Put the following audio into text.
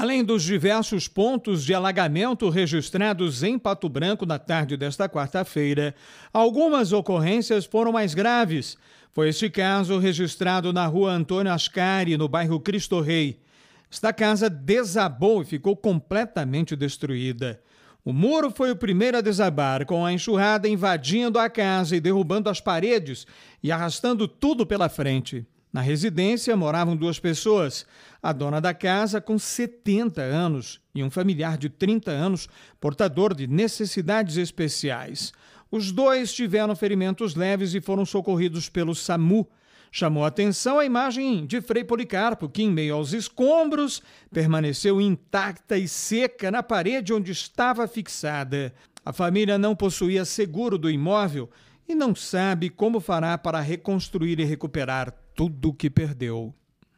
Além dos diversos pontos de alagamento registrados em Pato Branco na tarde desta quarta-feira, algumas ocorrências foram mais graves. Foi este caso registrado na rua Antônio Ascari, no bairro Cristo Rei. Esta casa desabou e ficou completamente destruída. O muro foi o primeiro a desabar, com a enxurrada invadindo a casa e derrubando as paredes e arrastando tudo pela frente. Na residência moravam duas pessoas, a dona da casa com 70 anos e um familiar de 30 anos, portador de necessidades especiais. Os dois tiveram ferimentos leves e foram socorridos pelo SAMU. Chamou atenção a imagem de Frei Policarpo, que, em meio aos escombros, permaneceu intacta e seca na parede onde estava fixada. A família não possuía seguro do imóvel e não sabe como fará para reconstruir e recuperar tudo o que perdeu.